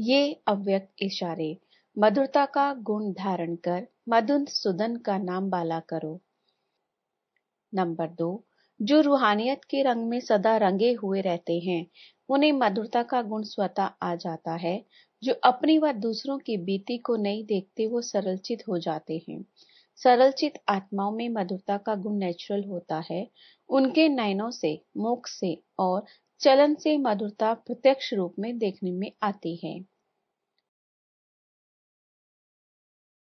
ये अव्यक्त इशारे मधुरता का गुण धारण कर मधुन सुदन का नाम बाला करो नंबर दो जो रूहानियत के रंग में सदा रंगे हुए रहते हैं उन्हें मधुरता का गुण स्वतः आ जाता है जो अपनी व दूसरों की बीती को नहीं देखते वो सरलचित हो जाते हैं सरलचित आत्माओं में मधुरता का गुण नेचुरल होता है उनके नयनों से मुख से और चलन से मधुरता प्रत्यक्ष रूप में देखने में आती है